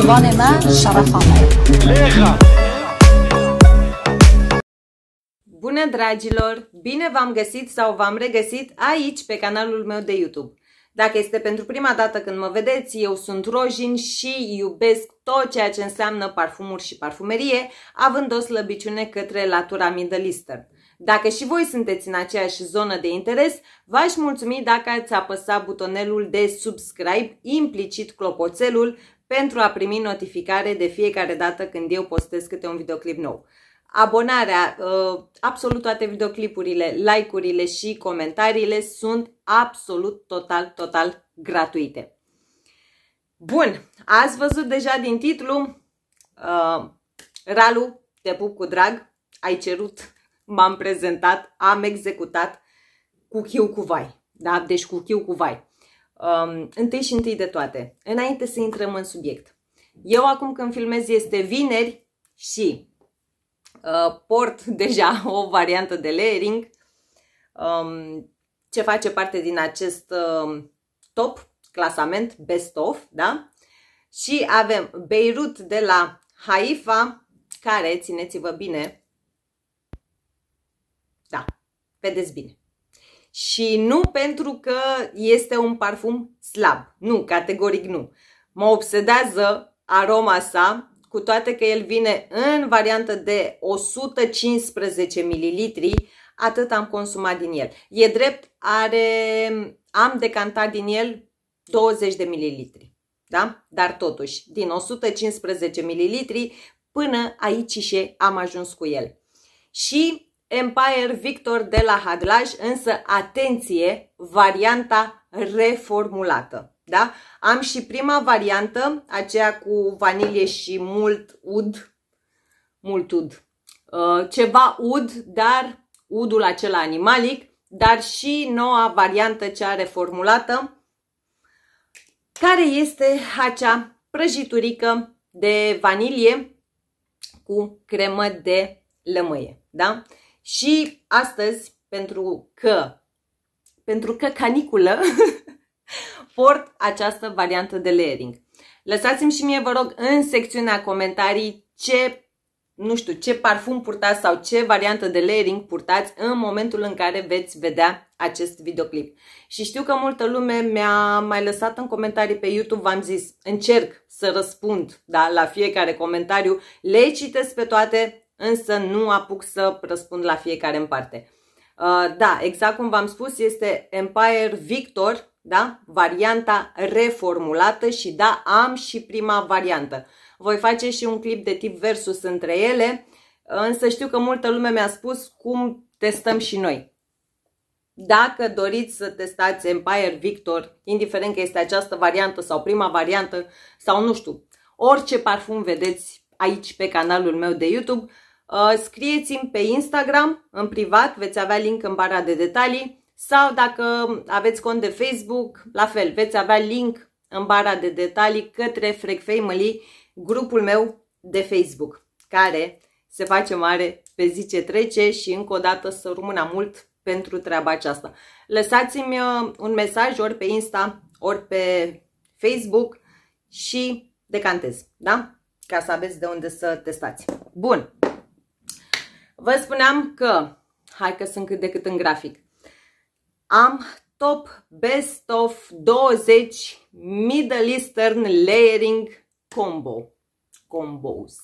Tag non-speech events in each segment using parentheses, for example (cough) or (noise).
زبان من Bună dragilor! Bine v-am găsit sau v-am regăsit aici pe canalul meu de YouTube. Dacă este pentru prima dată când mă vedeți, eu sunt Rojin și iubesc tot ceea ce înseamnă parfumuri și parfumerie, având o slăbiciune către latura Middle Eastern. Dacă și voi sunteți în aceeași zonă de interes, v-aș mulțumi dacă ați apăsat butonelul de subscribe, implicit clopoțelul, pentru a primi notificare de fiecare dată când eu postez câte un videoclip nou. Abonarea, uh, absolut toate videoclipurile, like-urile și comentariile sunt absolut total, total gratuite. Bun, ați văzut deja din titlu, uh, Ralu, te pup cu drag, ai cerut, m-am prezentat, am executat cu chiu cu vai. Da? Deci cu chiu cu vai. Um, întâi și întâi de toate, înainte să intrăm în subiect. Eu acum când filmez este vineri și uh, port (laughs) deja o variantă de layering um, ce face parte din acest uh, top clasament best of, da? Și avem Beirut de la Haifa, care, țineți-vă bine, da, vedeți bine. Și nu pentru că este un parfum slab. Nu, categoric nu. Mă obsedează aroma sa, cu toate că el vine în variantă de 115 ml, atât am consumat din el. E drept, are, am decantat din el 20 de mililitri, da? Dar totuși, din 115 mililitri până aici și am ajuns cu el. Și Empire Victor de la Hadlaj, însă atenție, varianta reformulată. Da? Am și prima variantă, aceea cu vanilie și mult ud, mult ud, uh, ceva ud, dar udul acela animalic, dar și noua variantă cea reformulată, care este acea prăjiturică de vanilie cu cremă de lămâie. Da? Și astăzi, pentru că, pentru că caniculă, (laughs) port această variantă de layering. Lăsați-mi și mie, vă rog, în secțiunea comentarii ce nu știu, ce parfum purtați sau ce variantă de layering purtați în momentul în care veți vedea acest videoclip. Și știu că multă lume mi-a mai lăsat în comentarii pe YouTube, v-am zis, încerc să răspund da, la fiecare comentariu, le citesc pe toate, însă nu apuc să răspund la fiecare în parte. Uh, da, exact cum v-am spus, este Empire Victor, da? varianta reformulată și da, am și prima variantă. Voi face și un clip de tip versus între ele, însă știu că multă lume mi-a spus cum testăm și noi. Dacă doriți să testați Empire Victor, indiferent că este această variantă sau prima variantă sau nu știu, orice parfum vedeți aici pe canalul meu de YouTube, Uh, scrieți-mi pe Instagram, în privat, veți avea link în bara de detalii sau dacă aveți cont de Facebook, la fel, veți avea link în bara de detalii către Freak Family, grupul meu de Facebook, care se face mare pe zi ce trece și încă o dată să rămână mult pentru treaba aceasta. Lăsați-mi uh, un mesaj ori pe Insta, ori pe Facebook și decantez, da? Ca să aveți de unde să testați. Bun! Vă spuneam că, hai că sunt cât de cât în grafic, am top best of 20 Middle Eastern Layering Combo. Combos.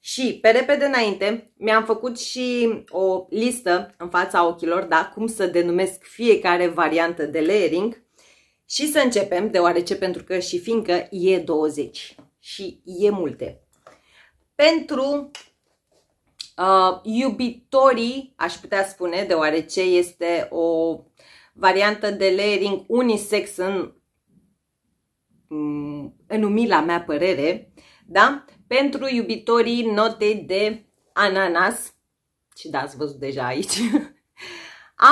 Și pe repede înainte mi-am făcut și o listă în fața ochilor, da, cum să denumesc fiecare variantă de layering. Și să începem, deoarece pentru că și fiindcă e 20 și e multe. Pentru uh, iubitorii, aș putea spune, deoarece este o variantă de layering unisex în, mm, în umila mea părere, da? pentru iubitorii notei de ananas, și da, ați văzut deja aici, (laughs)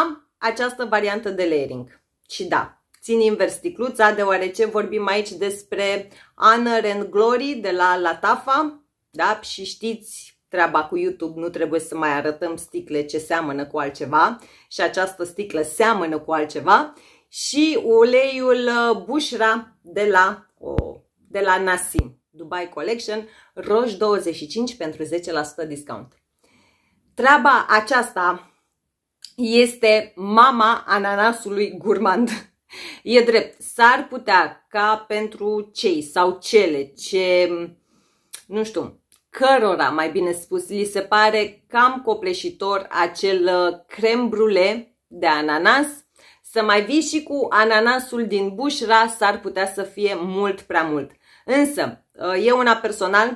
am această variantă de layering. Și da, țin invers sticluța, deoarece vorbim aici despre Honor and Glory de la Latafa, da? și știți treaba cu YouTube, nu trebuie să mai arătăm sticle ce seamănă cu altceva și această sticlă seamănă cu altceva și uleiul uh, Bushra de la, de la Nasim, Dubai Collection, roș 25 pentru 10% discount. Treaba aceasta este mama ananasului gurmand. (laughs) E drept, s-ar putea ca pentru cei sau cele ce, nu știu, cărora, mai bine spus, li se pare cam copleșitor acel uh, crem brule de ananas, să mai vii și cu ananasul din bușra s-ar putea să fie mult prea mult. Însă, uh, eu una personal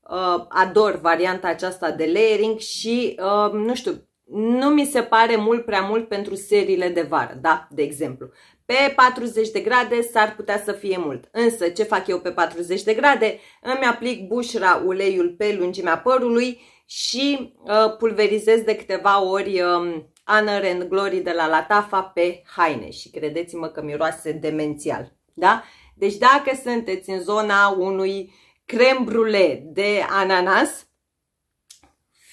uh, ador varianta aceasta de layering și, nu știu, nu mi se pare mult prea mult pentru seriile de vară, da, de exemplu. Pe 40 de grade s-ar putea să fie mult. Însă, ce fac eu pe 40 de grade? Îmi aplic bușra uleiul pe lungimea părului și uh, pulverizez de câteva ori uh, ă, Honor and Glory de la Latafa pe haine. Și credeți-mă că miroase demențial. Da? Deci dacă sunteți în zona unui crem brule de ananas,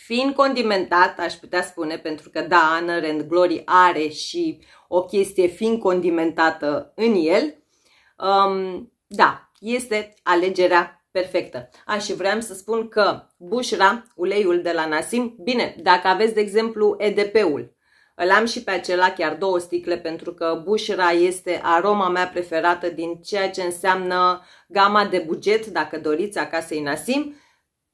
fiind condimentat, aș putea spune, pentru că da, Honor and Glory are și o chestie fiind condimentată în el, um, da, este alegerea perfectă. A, și vreau să spun că bușra, uleiul de la Nasim, bine, dacă aveți, de exemplu, EDP-ul, îl am și pe acela chiar două sticle pentru că bușra este aroma mea preferată din ceea ce înseamnă gama de buget, dacă doriți, acasă Nasim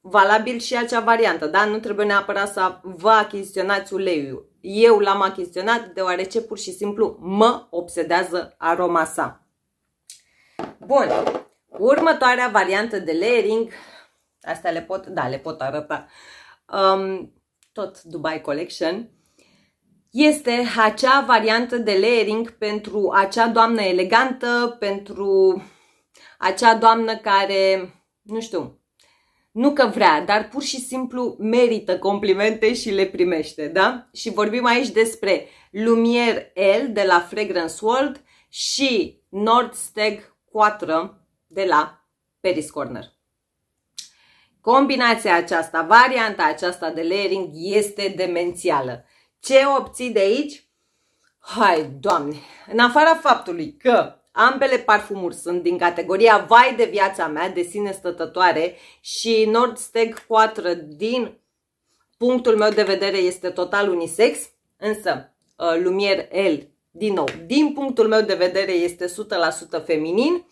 valabil și acea variantă, da? Nu trebuie neapărat să vă achiziționați uleiul. Eu l-am achiziționat deoarece pur și simplu mă obsedează aroma sa. Bun, următoarea variantă de layering, astea le pot, da, le pot arăta, um, tot Dubai Collection, este acea variantă de layering pentru acea doamnă elegantă, pentru acea doamnă care, nu știu, nu că vrea, dar pur și simplu merită complimente și le primește, da? Și vorbim aici despre Lumier L de la Fragrance World și Nordsteg 4 de la Paris Corner. Combinația aceasta, varianta aceasta de layering este demențială. Ce obții de aici? Hai, doamne! În afara faptului că Ambele parfumuri sunt din categoria Vai de viața mea, de sine stătătoare și Nord Steg 4 din punctul meu de vedere este total unisex, însă uh, Lumier L, din nou, din punctul meu de vedere este 100% feminin.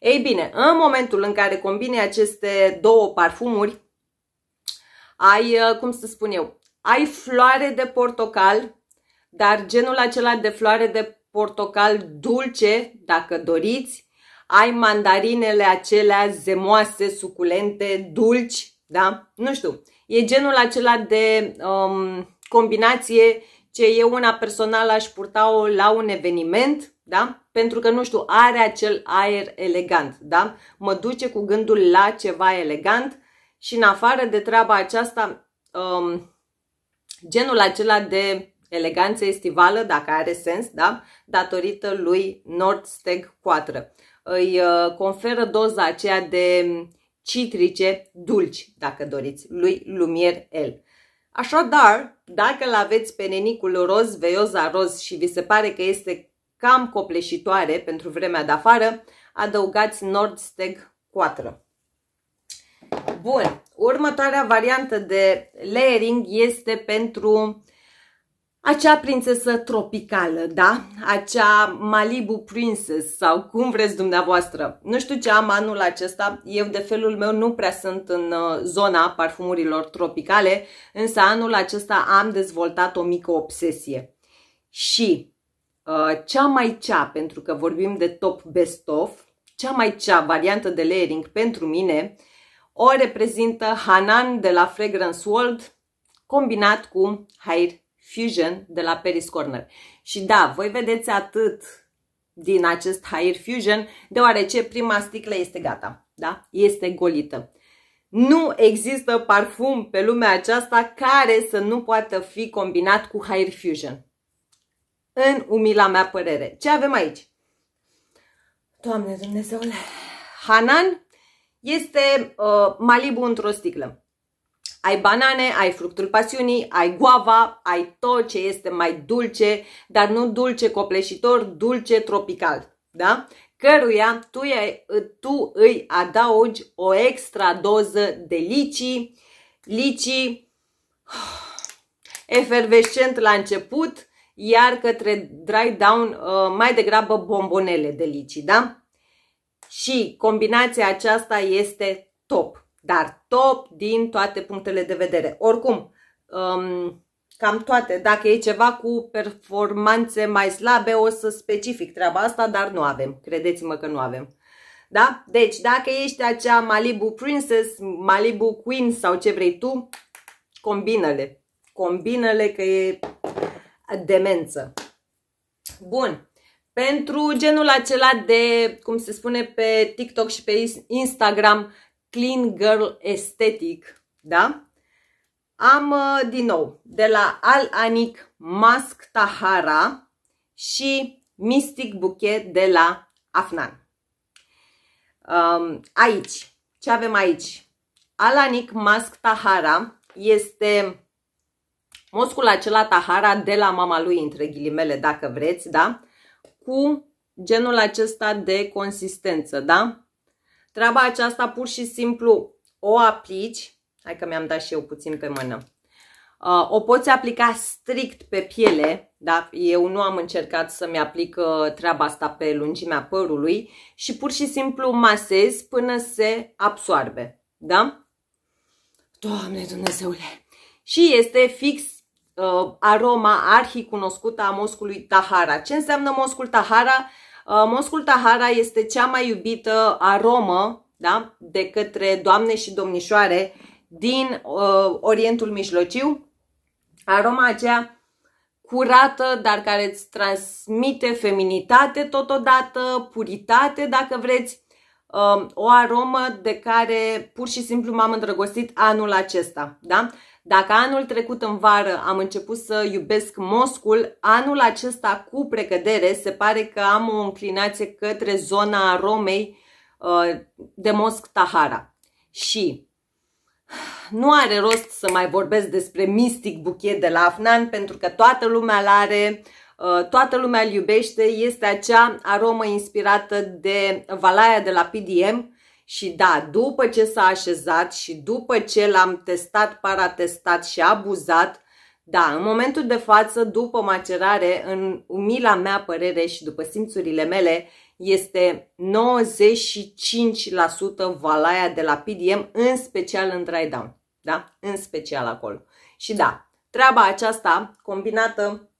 Ei bine, în momentul în care combine aceste două parfumuri, ai, uh, cum să spun eu, ai floare de portocal, dar genul acela de floare de portocal dulce, dacă doriți, ai mandarinele acelea zemoase, suculente, dulci, da? Nu știu, e genul acela de um, combinație ce eu una personală aș purta-o la un eveniment, da? Pentru că, nu știu, are acel aer elegant, da? Mă duce cu gândul la ceva elegant și în afară de treaba aceasta, um, genul acela de eleganță estivală, dacă are sens, da? datorită lui Nordsteg 4. Îi uh, conferă doza aceea de citrice dulci, dacă doriți, lui Lumier L. Așadar, dacă îl aveți pe nenicul roz, veioza roz și vi se pare că este cam copleșitoare pentru vremea de afară, adăugați Nordsteg 4. Bun, următoarea variantă de layering este pentru uh, acea prințesă tropicală, da? Acea Malibu Princess sau cum vreți dumneavoastră. Nu știu ce am anul acesta, eu de felul meu nu prea sunt în uh, zona parfumurilor tropicale, însă anul acesta am dezvoltat o mică obsesie. Și uh, cea mai cea, pentru că vorbim de top best of, cea mai cea variantă de layering pentru mine o reprezintă Hanan de la Fragrance World combinat cu Hair Fusion de la Paris Corner. Și da, voi vedeți atât din acest Hair Fusion, deoarece prima sticlă este gata, da? Este golită. Nu există parfum pe lumea aceasta care să nu poată fi combinat cu Hair Fusion. În umila mea părere. Ce avem aici? Doamne Dumnezeule! Hanan este uh, Malibu într-o sticlă. Ai banane, ai fructul pasiunii, ai guava, ai tot ce este mai dulce, dar nu dulce copleșitor, dulce tropical. Da? Căruia tu, ai, tu îi adaugi o extra doză de licii, licii (sighs) efervescent la început, iar către dry down uh, mai degrabă bombonele de licii, da? Și combinația aceasta este top dar top din toate punctele de vedere. Oricum, um, cam toate, dacă e ceva cu performanțe mai slabe, o să specific treaba asta, dar nu avem, credeți-mă că nu avem. Da? Deci, dacă ești acea Malibu Princess, Malibu Queen sau ce vrei tu, combină-le. Combină-le că e demență. Bun. Pentru genul acela de, cum se spune pe TikTok și pe Instagram, Clean Girl Aesthetic, da? Am uh, din nou de la Al Anik Mask Tahara și Mystic Bouquet de la Afnan. Um, aici, ce avem aici? Alanic Mask Tahara este moscul acela Tahara de la mama lui, între ghilimele, dacă vreți, da? Cu genul acesta de consistență, da? Treaba aceasta pur și simplu o aplici, hai că mi-am dat și eu puțin pe mână, uh, o poți aplica strict pe piele, da? eu nu am încercat să-mi aplic uh, treaba asta pe lungimea părului și pur și simplu masez până se absoarbe. Da? Doamne Dumnezeule! Și este fix uh, aroma arhi cunoscută a moscului Tahara. Ce înseamnă moscul Tahara? Uh, moscul Tahara este cea mai iubită aromă da? de către doamne și domnișoare din uh, Orientul Mijlociu. Aroma aceea curată, dar care îți transmite feminitate totodată, puritate, dacă vreți, uh, o aromă de care pur și simplu m-am îndrăgostit anul acesta, da? Dacă anul trecut în vară am început să iubesc moscul, anul acesta cu precădere se pare că am o înclinație către zona Romei uh, de mosc tahara. Și nu are rost să mai vorbesc despre mistic Buchet de la Afnan pentru că toată lumea îl are, uh, toată lumea îl iubește, este acea aromă inspirată de Valaia de la PDM și da, după ce s-a așezat și după ce l-am testat, paratestat și abuzat, da, în momentul de față, după macerare, în umila mea părere și după simțurile mele, este 95% valaia de la PDM, în special în dry down. Da? În special acolo. Și da, treaba aceasta combinată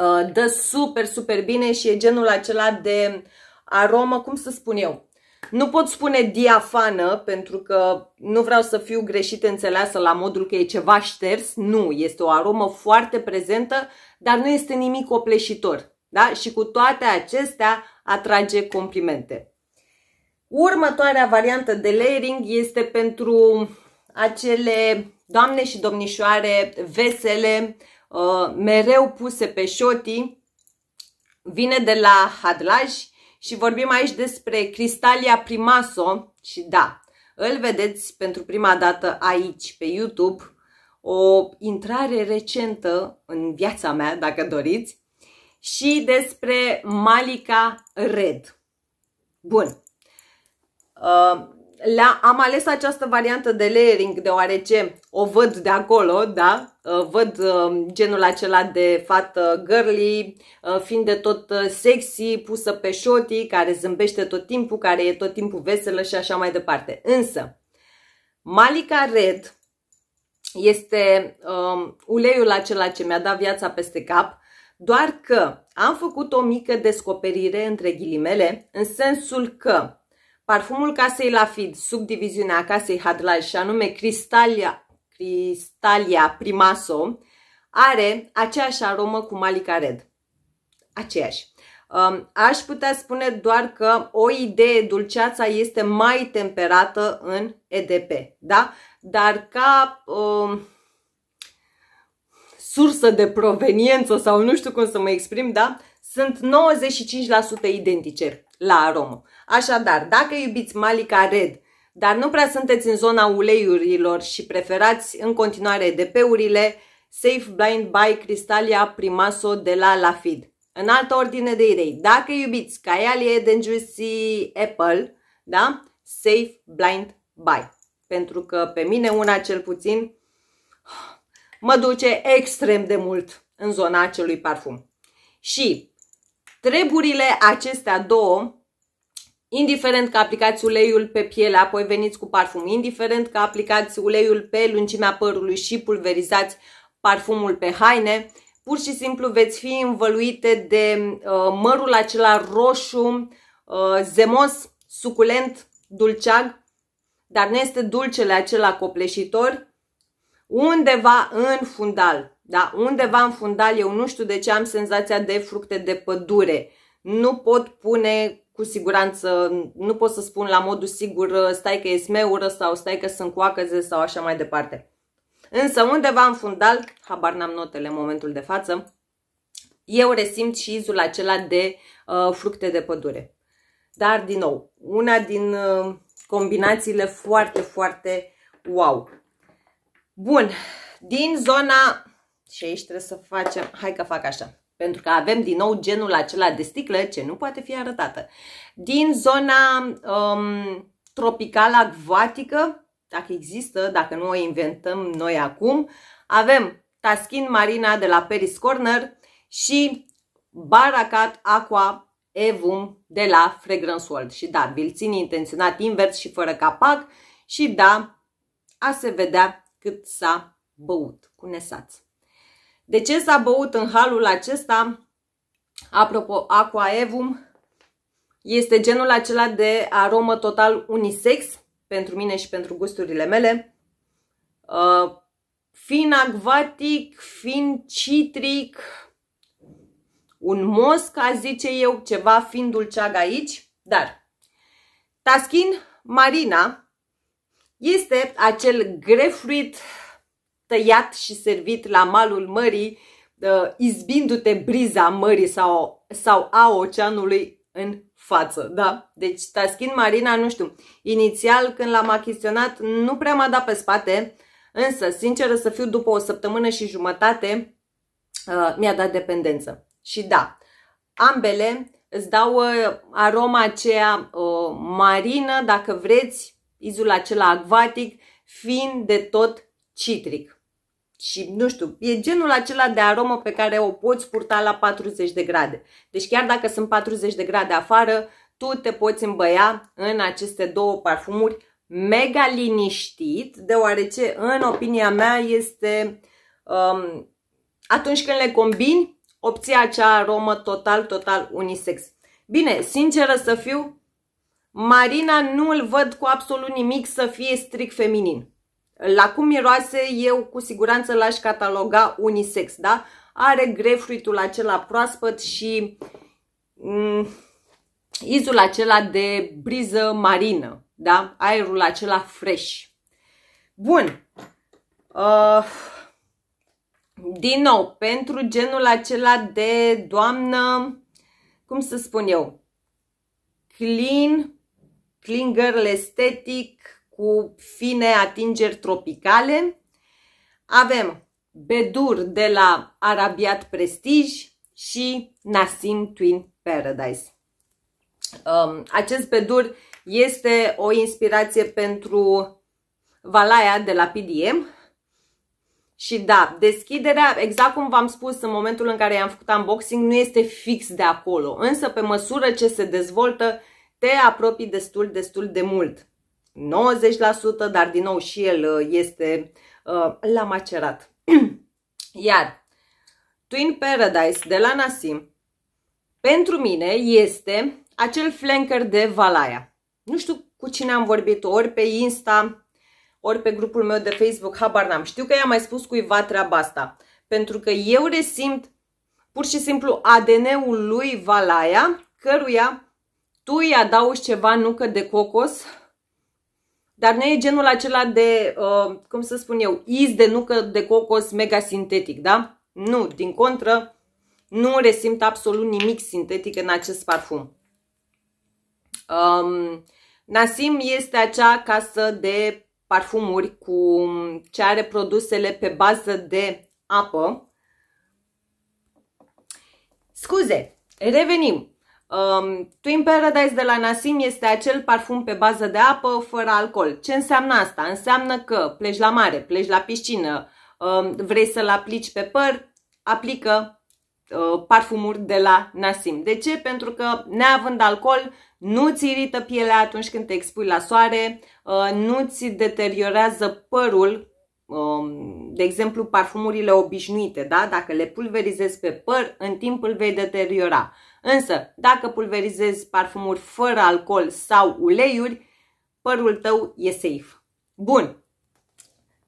uh, dă super, super bine și e genul acela de aromă, cum să spun eu, nu pot spune diafană pentru că nu vreau să fiu greșit înțeleasă la modul că e ceva șters. Nu, este o aromă foarte prezentă, dar nu este nimic opleșitor. Da? Și cu toate acestea atrage complimente. Următoarea variantă de layering este pentru acele doamne și domnișoare vesele, uh, mereu puse pe șotii. Vine de la Hadlaj, și vorbim aici despre Cristalia Primaso și da, îl vedeți pentru prima dată aici pe YouTube, o intrare recentă în viața mea, dacă doriți, și despre Malika Red. Bun. Uh, la, am ales această variantă de layering deoarece o văd de acolo, da? Uh, văd um, genul acela de fată girly, uh, fiind de tot uh, sexy, pusă pe șotii, care zâmbește tot timpul, care e tot timpul veselă și așa mai departe. Însă, Malika Red este um, uleiul acela ce mi-a dat viața peste cap, doar că am făcut o mică descoperire între ghilimele, în sensul că Parfumul casei Lafid, subdiviziunea casei Hadlaj și anume Cristalia, Cristalia Primaso, are aceeași aromă cu Malika Red. Aceeași. Um, aș putea spune doar că o idee dulceața este mai temperată în EDP, da? Dar ca um, sursă de proveniență sau nu știu cum să mă exprim, da? Sunt 95% identice la aromă. Așadar, dacă iubiți Malica Red, dar nu prea sunteți în zona uleiurilor și preferați în continuare DP-urile, Safe Blind by Cristalia Primaso de la Lafid. În altă ordine de idei, dacă iubiți Caialie Juicy Apple, da? Safe Blind by. Pentru că pe mine una cel puțin mă duce extrem de mult în zona acelui parfum. Și treburile acestea două Indiferent că aplicați uleiul pe piele, apoi veniți cu parfum. Indiferent că aplicați uleiul pe lungimea părului și pulverizați parfumul pe haine, pur și simplu veți fi învăluite de uh, mărul acela roșu, uh, zemos, suculent, dulceag, dar nu este dulcele acela copleșitor, undeva în fundal. Da? Undeva în fundal, eu nu știu de ce am senzația de fructe de pădure. Nu pot pune cu siguranță nu pot să spun la modul sigur ă, stai că e smeură sau stai că sunt coacăze sau așa mai departe. Însă undeva în fundal, habar n-am notele în momentul de față, eu resimt și izul acela de uh, fructe de pădure. Dar, din nou, una din uh, combinațiile foarte, foarte wow. Bun, din zona... Și aici trebuie să facem... Hai că fac așa. Pentru că avem din nou genul acela de sticlă ce nu poate fi arătată. Din zona um, tropicală acvatică, dacă există, dacă nu o inventăm noi acum, avem Taskin Marina de la Paris Corner și Baracat Aqua Evum de la Fragrance World. Și da, vi-l țin intenționat invers și fără capac și da, a se vedea cât s-a băut cu nesați. De ce s-a băut în halul acesta? Apropo, evum. este genul acela de aromă total unisex pentru mine și pentru gusturile mele. Uh, fin acvatic, fin citric, un mosc, a zice eu, ceva fin dulceag aici, dar Taskin Marina este acel grefruit tăiat și servit la malul mării, ă, izbindu-te briza mării sau, sau a oceanului în față, da? Deci Taskin Marina, nu știu, inițial când l-am achiziționat nu prea m-a dat pe spate, însă, sinceră să fiu, după o săptămână și jumătate ă, mi-a dat dependență. Și da, ambele îți dau ă, aroma aceea marină, dacă vreți, izul acela acvatic, fiind de tot citric și nu știu, e genul acela de aromă pe care o poți purta la 40 de grade. Deci chiar dacă sunt 40 de grade afară, tu te poți îmbăia în aceste două parfumuri mega liniștit, deoarece în opinia mea este um, atunci când le combini, obții acea aromă total, total unisex. Bine, sinceră să fiu, Marina nu îl văd cu absolut nimic să fie strict feminin. La cum miroase, eu cu siguranță l-aș cataloga unisex, da? Are grefruitul acela proaspăt și mm, izul acela de briză marină, da? Aerul acela fresh. Bun. Uh, din nou, pentru genul acela de doamnă, cum să spun eu, clean, clean girl estetic, cu fine atingeri tropicale. Avem Bedur de la Arabiat Prestige și Nassim Twin Paradise. Um, acest Bedur este o inspirație pentru Valaia de la PDM, și da, deschiderea, exact cum v-am spus în momentul în care i-am făcut unboxing, nu este fix de acolo. Însă, pe măsură ce se dezvoltă, te apropii destul, destul de mult. 90%, dar din nou și el uh, este uh, la macerat. (clears throat) Iar Twin Paradise de la Nasim pentru mine este acel flanker de Valaya. Nu știu cu cine am vorbit, ori pe Insta, ori pe grupul meu de Facebook, habar n-am. Știu că i-am mai spus cuiva treaba asta, pentru că eu resimt pur și simplu ADN-ul lui Valaya, căruia tu îi adaugi ceva nucă de cocos dar nu e genul acela de, uh, cum să spun eu, iz de nucă de cocos mega sintetic, da? Nu, din contră, nu resimt absolut nimic sintetic în acest parfum. Um, Nasim este acea casă de parfumuri cu ce are produsele pe bază de apă. Scuze, revenim. Um, Twin Paradise de la Nasim este acel parfum pe bază de apă fără alcool. Ce înseamnă asta? Înseamnă că pleci la mare, pleci la piscină, um, vrei să-l aplici pe păr, aplică uh, parfumuri de la Nasim. De ce? Pentru că neavând alcool nu-ți irită pielea atunci când te expui la soare, uh, nu-ți deteriorează părul um, de exemplu, parfumurile obișnuite, da? dacă le pulverizezi pe păr, în timp îl vei deteriora. Însă, dacă pulverizezi parfumuri fără alcool sau uleiuri, părul tău e safe. Bun.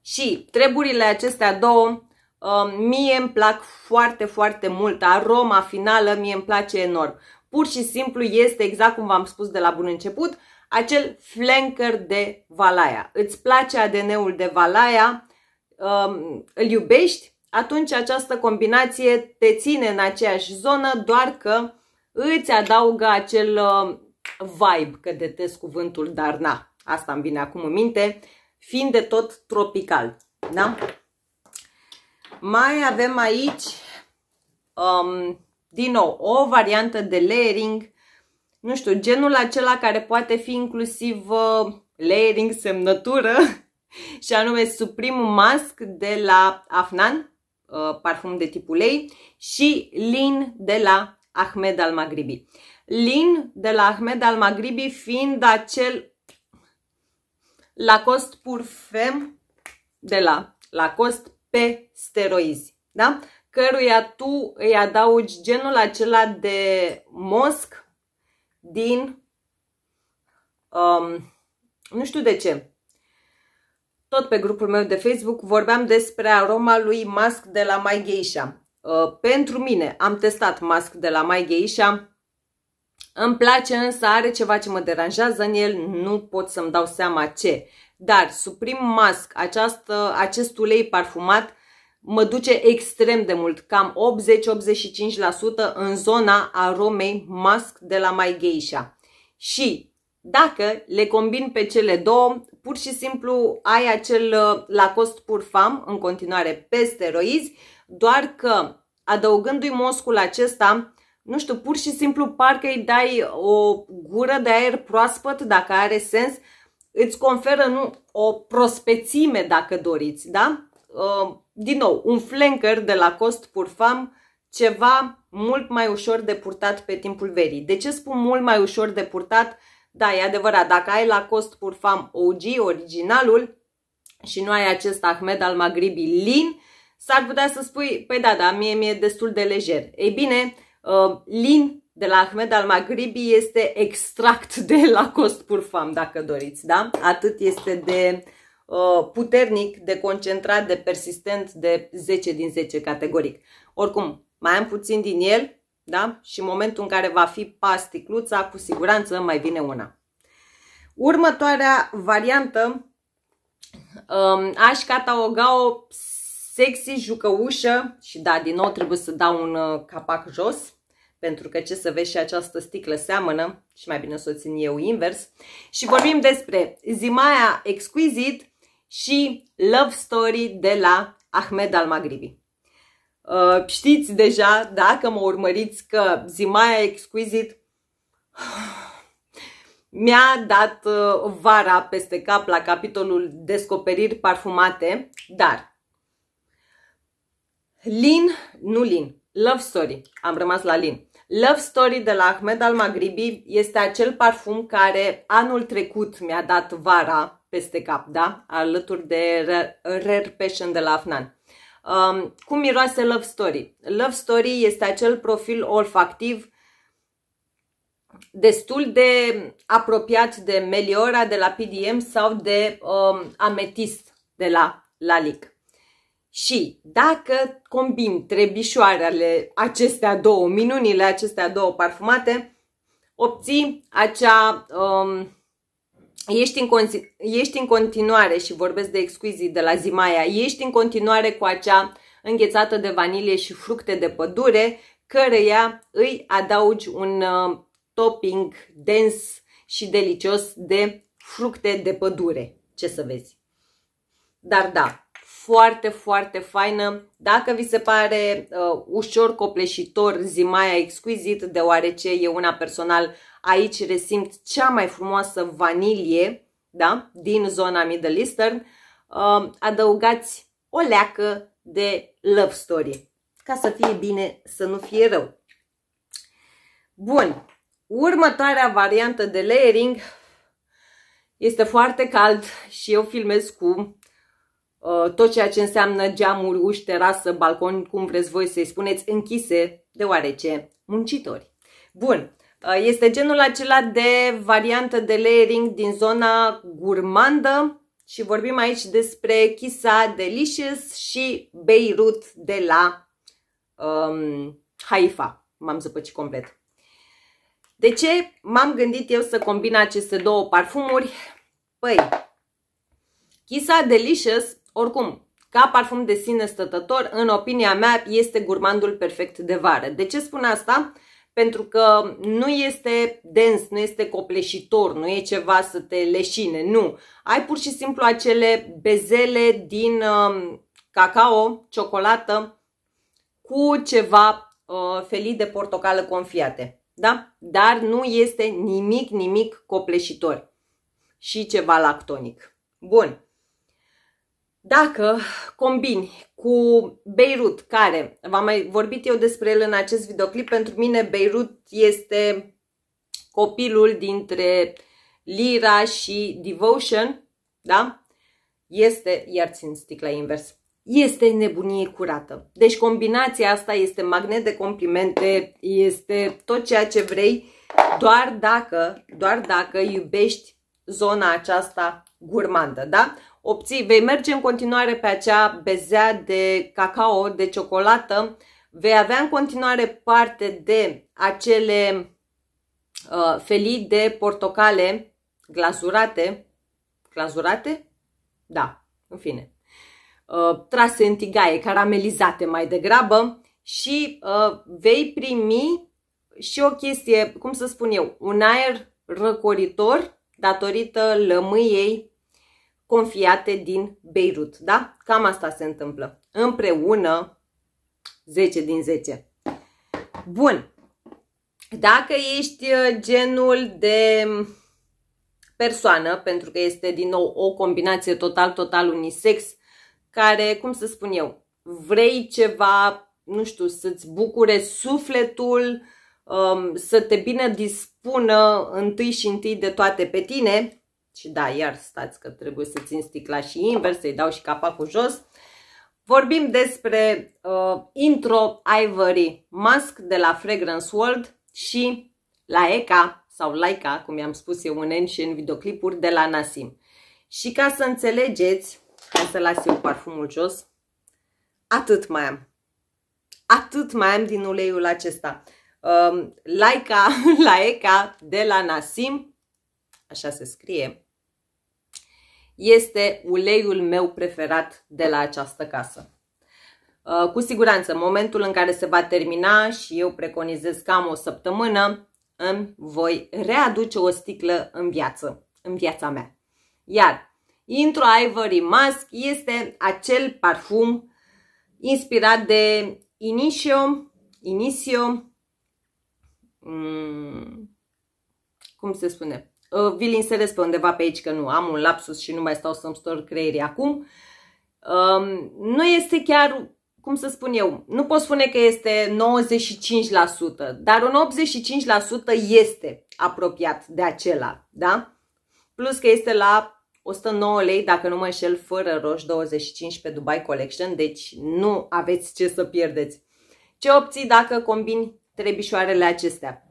Și treburile acestea două uh, mie îmi plac foarte, foarte mult. Aroma finală mie îmi place enorm. Pur și simplu este, exact cum v-am spus de la bun început, acel flanker de Valaia. Îți place ADN-ul de Valaia, um, îl iubești, atunci această combinație te ține în aceeași zonă, doar că îți adaugă acel uh, vibe, că detest cuvântul, dar na, asta îmi vine acum în minte, fiind de tot tropical, da? Mai avem aici, um, din nou, o variantă de layering, nu știu, genul acela care poate fi inclusiv uh, layering semnătură, (laughs) și anume Supreme Mask de la Afnan, uh, parfum de tip ulei, și Lin de la Ahmed al-Maghribi. Lin de la Ahmed al-Maghribi fiind acel Lacoste Purfem de la Lacoste pe steroizi, da? căruia tu îi adaugi genul acela de mosc din, um, nu știu de ce, tot pe grupul meu de Facebook vorbeam despre aroma lui Musk de la My Geisha. Uh, pentru mine am testat mask de la My Geisha, îmi place însă are ceva ce mă deranjează în el, nu pot să-mi dau seama ce. Dar Supreme Mask, această, acest ulei parfumat, mă duce extrem de mult, cam 80-85% în zona aromei mask de la My Geisha. Și dacă le combin pe cele două, pur și simplu ai acel uh, Lacoste Pur Femme, în continuare pe steroizi, doar că adăugându-i moscul acesta, nu știu, pur și simplu parcă îi dai o gură de aer proaspăt, dacă are sens, îți conferă nu, o prospețime, dacă doriți, da? Uh, din nou, un flanker de la cost purfam, ceva mult mai ușor de purtat pe timpul verii. De ce spun mult mai ușor de purtat? Da, e adevărat, dacă ai la cost purfam OG, originalul, și nu ai acest Ahmed al Magribi lin, S-ar putea să spui, păi da, da, mie mi-e destul de lejer. Ei bine, uh, lin de la Ahmed al Maghribi este extract de la cost purfam, dacă doriți, da? Atât este de uh, puternic, de concentrat, de persistent, de 10 din 10 categoric. Oricum, mai am puțin din el, da? Și în momentul în care va fi pasticluța, cu siguranță mai vine una. Următoarea variantă, um, aș cataloga-o sexy, jucăușă și da, din nou trebuie să dau un uh, capac jos pentru că ce să vezi și această sticlă seamănă și mai bine să o țin eu invers și vorbim despre Zimaia Exquisite și Love Story de la Ahmed Al Maghribi. Uh, știți deja, dacă mă urmăriți, că Zimaia Exquisite (sighs) mi-a dat uh, vara peste cap la capitolul descoperiri parfumate, dar Lin, nu Lin, Love Story, am rămas la Lin. Love Story de la Ahmed Al Maghribi este acel parfum care anul trecut mi-a dat vara peste cap, da? Alături de Rare Passion de la Afnan. Um, cum miroase Love Story? Love Story este acel profil olfactiv destul de apropiat de Meliora de la PDM sau de um, Ametist de la Lalic. Și dacă combin trebișoarele acestea două, minunile acestea două parfumate, obții acea... Um, ești, în ești în continuare, și vorbesc de exquisii de la Zimaia, ești în continuare cu acea înghețată de vanilie și fructe de pădure, căreia îi adaugi un uh, topping dens și delicios de fructe de pădure. Ce să vezi? Dar da, foarte, foarte faină. Dacă vi se pare uh, ușor copleșitor Zimaia Exquisite, deoarece eu una personal aici resimt cea mai frumoasă vanilie da? din zona Middle Eastern, uh, adăugați o leacă de Love Story ca să fie bine, să nu fie rău. Bun, următoarea variantă de layering este foarte cald și eu filmez cu Uh, tot ceea ce înseamnă geamuri, uși, terasă, balcon, cum vreți voi să-i spuneți, închise, deoarece muncitori. Bun, uh, este genul acela de variantă de layering din zona gurmandă și vorbim aici despre Chisa Delicious și Beirut de la um, Haifa. M-am zăpăcit complet. De ce m-am gândit eu să combin aceste două parfumuri? Păi, Chisa Delicious oricum, ca parfum de sine stătător, în opinia mea, este gurmandul perfect de vară. De ce spun asta? Pentru că nu este dens, nu este copleșitor, nu e ceva să te leșine, nu. Ai pur și simplu acele bezele din um, cacao, ciocolată, cu ceva uh, felii de portocală confiate. Da? Dar nu este nimic, nimic copleșitor și ceva lactonic. Bun. Dacă combini cu Beirut, care v-am mai vorbit eu despre el în acest videoclip, pentru mine Beirut este copilul dintre Lira și Devotion, da? Este, iar țin sticla invers, este nebunie curată. Deci combinația asta este magnet de complimente, este tot ceea ce vrei, doar dacă, doar dacă iubești zona aceasta gurmandă, da? obții, vei merge în continuare pe acea bezea de cacao, de ciocolată, vei avea în continuare parte de acele uh, felii de portocale glazurate, glazurate? Da, în fine, uh, trase în tigaie, caramelizate mai degrabă și uh, vei primi și o chestie, cum să spun eu, un aer răcoritor datorită lămâiei confiate din Beirut, da? Cam asta se întâmplă. Împreună 10 din 10. Bun. Dacă ești uh, genul de persoană, pentru că este din nou o combinație total-total unisex, care, cum să spun eu, vrei ceva, nu știu, să-ți bucure sufletul, um, să te bine dispună întâi și întâi de toate pe tine, și da, iar stați că trebuie să țin sticla și invers, să-i dau și capacul jos. Vorbim despre uh, Intro Ivory Mask de la Fragrance World și la ECA sau Laika, cum i-am spus eu în și în videoclipuri, de la Nasim. Și ca să înțelegeți, hai să las eu parfumul jos, atât mai am. Atât mai am din uleiul acesta. Um, Laika, (laughs) de la Nasim, așa se scrie, este uleiul meu preferat de la această casă. Uh, cu siguranță, în momentul în care se va termina și eu preconizez cam o săptămână, îmi voi readuce o sticlă în viață, în viața mea. Iar Intro Ivory mask este acel parfum inspirat de Inicio, Inicio, mm, cum se spune, Uh, vi linserez pe undeva pe aici că nu am un lapsus și nu mai stau să-mi stor creierii acum. Um, nu este chiar, cum să spun eu, nu pot spune că este 95%, dar un 85% este apropiat de acela, da? Plus că este la 109 lei, dacă nu mă înșel, fără roș 25 pe Dubai Collection, deci nu aveți ce să pierdeți. Ce obții dacă combini trebișoarele acestea?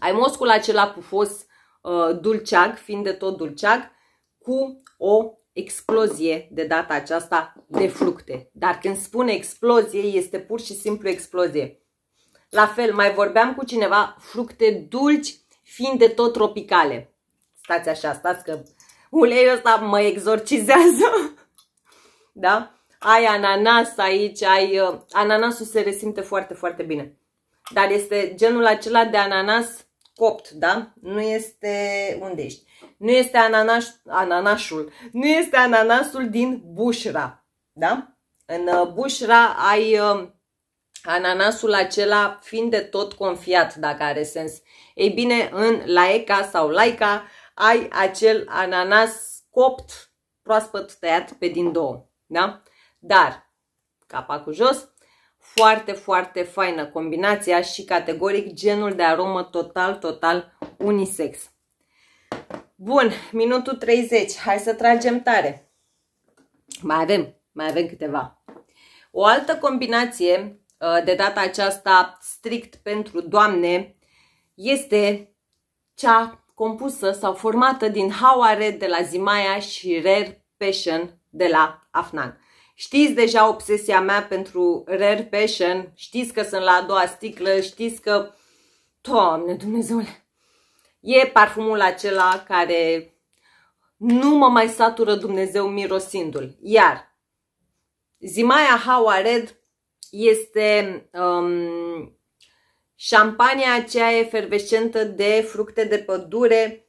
Ai moscul acela pufos Uh, dulceag, fiind de tot dulceag, cu o explozie de data aceasta de fructe. Dar când spune explozie, este pur și simplu explozie. La fel, mai vorbeam cu cineva, fructe dulci, fiind de tot tropicale. Stați așa, stați că uleiul ăsta mă exorcizează. (laughs) Da? Ai ananas aici, ai... Uh, ananasul se resimte foarte, foarte bine. Dar este genul acela de ananas copt, da? Nu este, unde ești? Nu este ananaș, ananașul, nu este ananasul din bușra, da? În uh, bușra ai um, ananasul acela fiind de tot confiat, dacă are sens. Ei bine, în laica sau laica ai acel ananas copt, proaspăt tăiat pe din două, da? Dar, capacul jos, foarte, foarte faină combinația și categoric genul de aromă total, total unisex. Bun, minutul 30. Hai să tragem tare. Mai avem, mai avem câteva. O altă combinație, ă, de data aceasta strict pentru doamne, este cea compusă sau formată din Howard de la Zimaya și Rare Passion de la Afnan. Știți deja obsesia mea pentru Rare Passion, știți că sunt la a doua sticlă, știți că... Doamne Dumnezeule! E parfumul acela care nu mă mai satură Dumnezeu mirosindu-l. Iar Zimaya Hawa Red este um, șampania aceea efervescentă de fructe de pădure,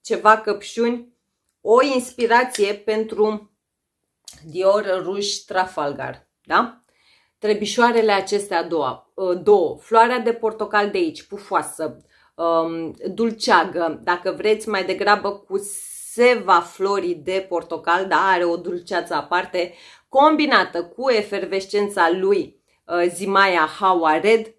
ceva căpșuni, o inspirație pentru Dior Rouge Trafalgar, da? Trebișoarele acestea două, uh, două, floarea de portocal de aici, pufoasă, um, dulceagă, dacă vreți mai degrabă cu seva florii de portocal, da, are o dulceață aparte, combinată cu efervescența lui uh, Zimaia Hawa Red,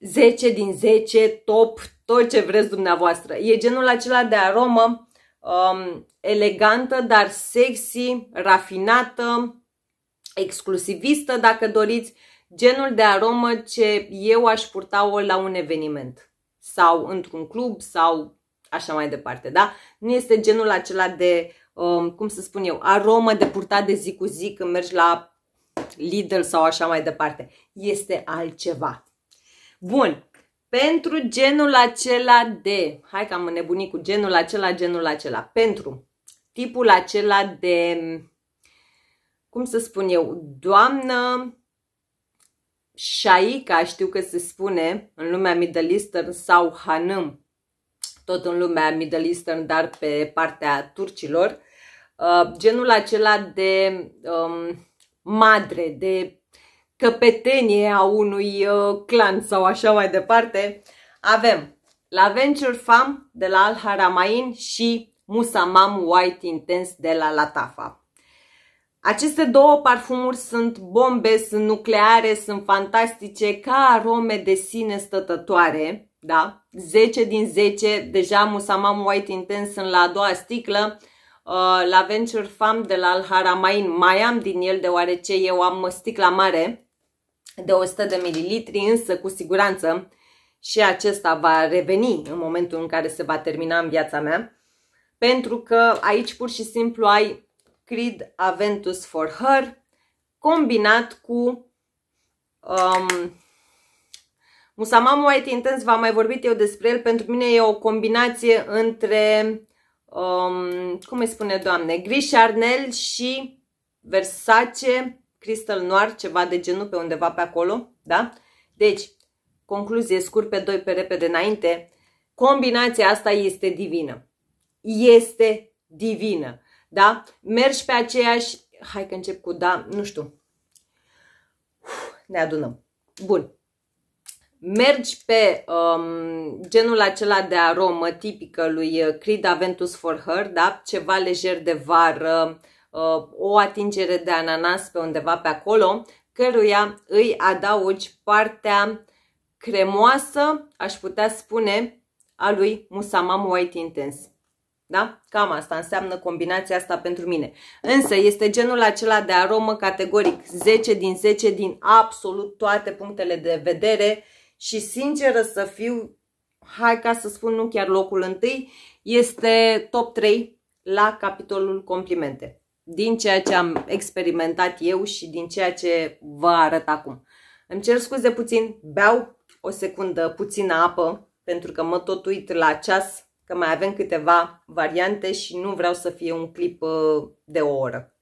10 din 10, top, tot ce vreți dumneavoastră. E genul acela de aromă um, elegantă, dar sexy, rafinată, exclusivistă, dacă doriți, genul de aromă ce eu aș purta-o la un eveniment sau într-un club sau așa mai departe, da? Nu este genul acela de, um, cum să spun eu, aromă de purtat de zi cu zi când mergi la Lidl sau așa mai departe. Este altceva. Bun, pentru genul acela de, hai că am înnebunit cu genul acela, genul acela, pentru tipul acela de, cum să spun eu, doamnă șaica, știu că se spune în lumea Middle Eastern sau hanâm, tot în lumea Middle Eastern, dar pe partea turcilor, uh, genul acela de um, madre, de căpetenie a unui uh, clan sau așa mai departe, avem la Venture Farm de la Al Haramain și Musamam White Intense de la Latafa. Aceste două parfumuri sunt bombe, sunt nucleare, sunt fantastice, ca arome de sine stătătoare, da? 10 din 10, deja Musamam White Intense sunt la a doua sticlă, uh, la Venture Farm de la Al Haramain mai am din el deoarece eu am sticla mare de 100 de mililitri, însă cu siguranță și acesta va reveni în momentul în care se va termina în viața mea, pentru că aici pur și simplu ai Creed Aventus for Her combinat cu um, Musamamu White Intense, v-am mai vorbit eu despre el, pentru mine e o combinație între, um, cum îi spune doamne, Gris Arnel și Versace Crystal Noir, ceva de genul pe undeva pe acolo, da? Deci, concluzie scurt pe doi pe repede înainte, combinația asta este divină. Este divină, da? Mergi pe aceeași, hai că încep cu da, nu știu, ne adunăm. Bun. Mergi pe um, genul acela de aromă tipică lui Creed Aventus for Her, da? Ceva lejer de vară, uh, Uh, o atingere de ananas pe undeva pe acolo, căruia îi adaugi partea cremoasă, aș putea spune, a lui Musamam White Intense. Da? Cam asta înseamnă combinația asta pentru mine. Însă este genul acela de aromă categoric 10 din 10 din absolut toate punctele de vedere și sinceră să fiu, hai ca să spun nu chiar locul întâi, este top 3 la capitolul complimente din ceea ce am experimentat eu și din ceea ce vă arăt acum. Îmi cer scuze puțin, beau o secundă puțină apă pentru că mă tot uit la ceas că mai avem câteva variante și nu vreau să fie un clip uh, de o oră.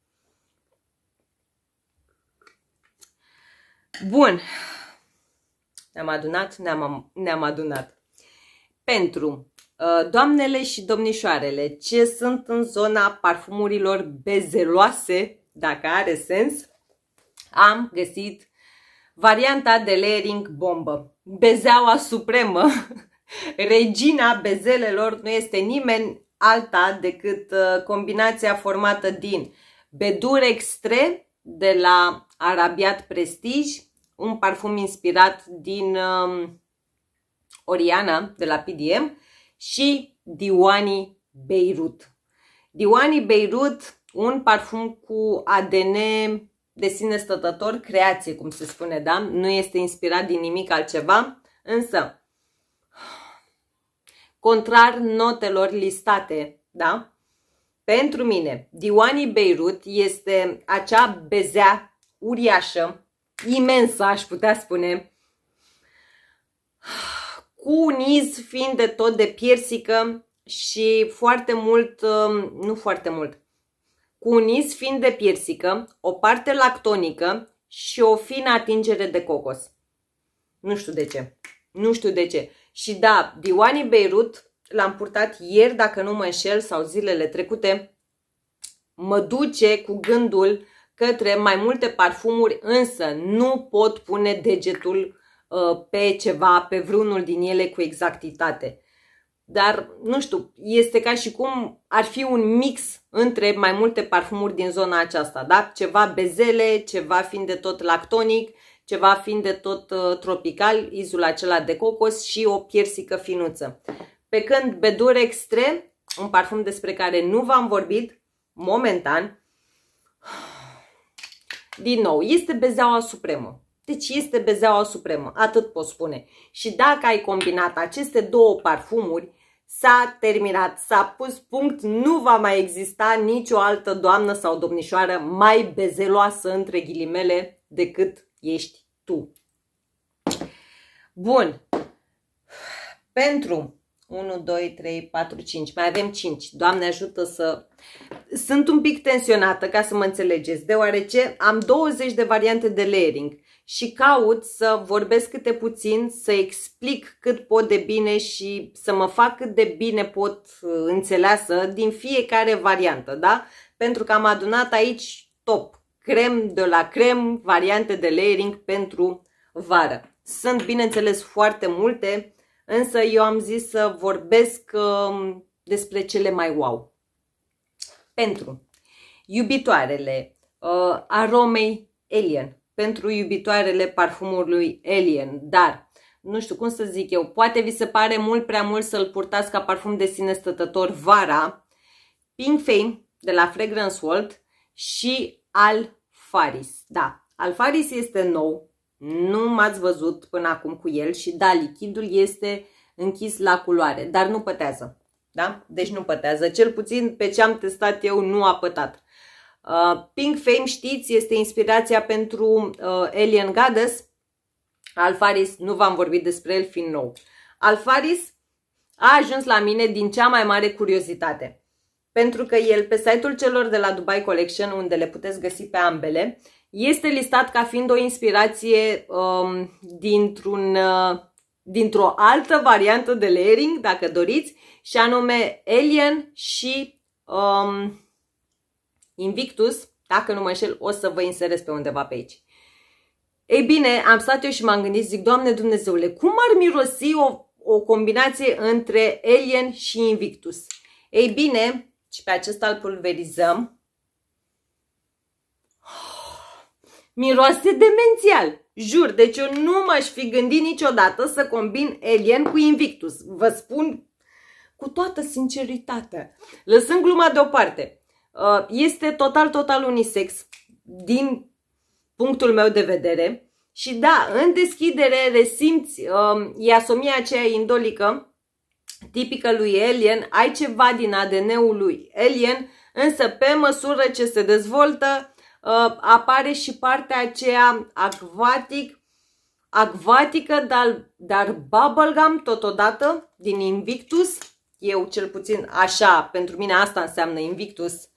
Bun, ne-am adunat, ne-am ne adunat. Pentru Uh, doamnele și domnișoarele, ce sunt în zona parfumurilor bezeloase, dacă are sens, am găsit varianta de layering bombă. Bezeaua supremă, (laughs) regina bezelelor, nu este nimeni alta decât uh, combinația formată din Bedur Extre de la Arabiat Prestige, un parfum inspirat din um, Oriana de la PDM, și Diwani Beirut. Diwani Beirut, un parfum cu ADN de sine stătător, creație, cum se spune, da? Nu este inspirat din nimic altceva, însă, contrar notelor listate, da? Pentru mine, Diwani Beirut este acea bezea uriașă, imensă, aș putea spune, cu un iz fiind de tot de piersică și foarte mult, um, nu foarte mult, cu un iz fiind de piersică, o parte lactonică și o fină atingere de cocos. Nu știu de ce. Nu știu de ce. Și da, Diwani Beirut l-am purtat ieri, dacă nu mă înșel, sau zilele trecute, mă duce cu gândul către mai multe parfumuri, însă nu pot pune degetul Uh, pe ceva, pe vreunul din ele cu exactitate. Dar, nu știu, este ca și cum ar fi un mix între mai multe parfumuri din zona aceasta, da? Ceva bezele, ceva fiind de tot lactonic, ceva fiind de tot uh, tropical, izul acela de cocos și o piersică finuță. Pe când Bedur extrem, un parfum despre care nu v-am vorbit momentan, (sighs) din nou, este bezeaua supremă. Deci este bezeaua supremă, atât pot spune. Și dacă ai combinat aceste două parfumuri, s-a terminat, s-a pus punct, nu va mai exista nicio altă doamnă sau domnișoară mai bezeloasă între ghilimele decât ești tu. Bun. Pentru 1, 2, 3, 4, 5. Mai avem 5. Doamne ajută să... Sunt un pic tensionată, ca să mă înțelegeți, deoarece am 20 de variante de layering și caut să vorbesc câte puțin, să explic cât pot de bine și să mă fac cât de bine pot uh, înțeleasă din fiecare variantă, da? Pentru că am adunat aici top, crem de la crem, variante de layering pentru vară. Sunt, bineînțeles, foarte multe, însă eu am zis să vorbesc um, despre cele mai wow. Pentru iubitoarele uh, aromei Alien, pentru iubitoarele parfumului Alien, dar nu știu cum să zic eu, poate vi se pare mult prea mult să-l purtați ca parfum de sine stătător vara, Pink Fame de la Fragrance World și Al Faris. Da, Al Faris este nou, nu m-ați văzut până acum cu el și da, lichidul este închis la culoare, dar nu pătează. Da? Deci nu pătează. Cel puțin pe ce am testat eu nu a pătat. Uh, Pink Fame, știți, este inspirația pentru uh, Alien Goddess. Alfaris, nu v-am vorbit despre el fiind nou. Alfaris a ajuns la mine din cea mai mare curiozitate. Pentru că el, pe site-ul celor de la Dubai Collection, unde le puteți găsi pe ambele, este listat ca fiind o inspirație um, dintr-un, uh, dintr-o altă variantă de layering, dacă doriți, și anume Alien și um, Invictus, dacă nu mă înșel, o să vă inserez pe undeva pe aici. Ei bine, am stat eu și m-am gândit, zic, Doamne Dumnezeule, cum ar mirosi o, o combinație între Alien și Invictus? Ei bine, și pe acesta îl pulverizăm. Miroase demențial! Jur, deci eu nu m-aș fi gândit niciodată să combin Alien cu Invictus. Vă spun cu toată sinceritatea, lăsând gluma deoparte. Uh, este total, total unisex din punctul meu de vedere. Și da, în deschidere resimți um, iasomia aceea indolică, tipică lui Alien, ai ceva din ADN-ul lui Alien, însă pe măsură ce se dezvoltă, uh, apare și partea aceea acvatic, acvatică, dar, dar bubblegum totodată, din Invictus. Eu cel puțin așa, pentru mine asta înseamnă Invictus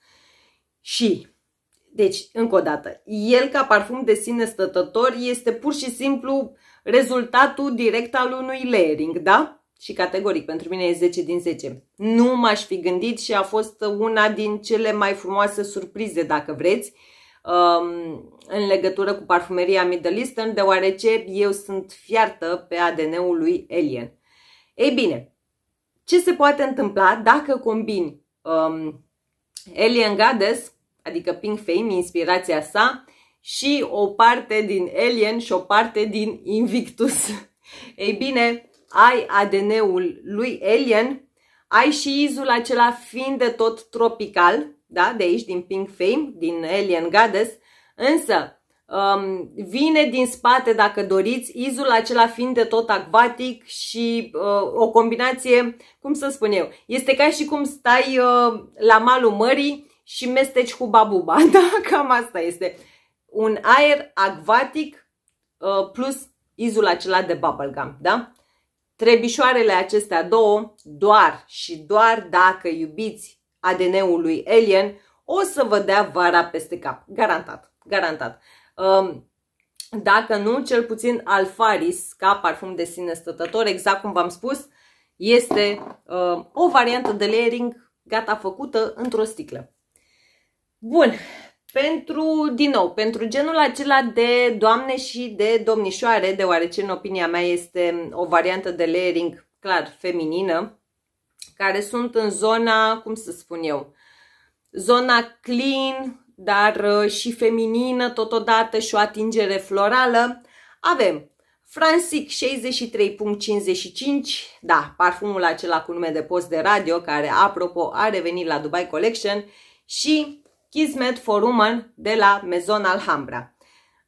și, deci, încă o dată, el ca parfum de sine stătător este pur și simplu rezultatul direct al unui layering, da? Și categoric, pentru mine e 10 din 10. Nu m-aș fi gândit și a fost una din cele mai frumoase surprize, dacă vreți, um, în legătură cu parfumeria Middle Eastern, deoarece eu sunt fiartă pe ADN-ul lui Alien. Ei bine, ce se poate întâmpla dacă combini um, Alien Goddess adică Pink Fame, inspirația sa, și o parte din Alien și o parte din Invictus. (laughs) Ei bine, ai ADN-ul lui Alien, ai și izul acela fiind de tot tropical, da, de aici din Pink Fame, din Alien Goddess, însă um, vine din spate, dacă doriți, izul acela fiind de tot acvatic și uh, o combinație, cum să spun eu, este ca și cum stai uh, la malul mării și mesteci cu babuba. (laughs) Da? Cam asta este. Un aer acvatic uh, plus izul acela de bubblegum. Da? Trebișoarele acestea două, doar și doar dacă iubiți ADN-ul lui Alien, o să vă dea vara peste cap. Garantat, garantat. Um, dacă nu, cel puțin Alfaris, ca parfum de sine stătător, exact cum v-am spus, este uh, o variantă de layering gata făcută într-o sticlă. Bun, pentru, din nou, pentru genul acela de doamne și de domnișoare, deoarece în opinia mea este o variantă de layering clar feminină, care sunt în zona, cum să spun eu, zona clean, dar uh, și feminină totodată și o atingere florală, avem Fransic 63.55, da, parfumul acela cu nume de post de radio, care, apropo, a revenit la Dubai Collection și Kismet for Woman de la Maison Alhambra.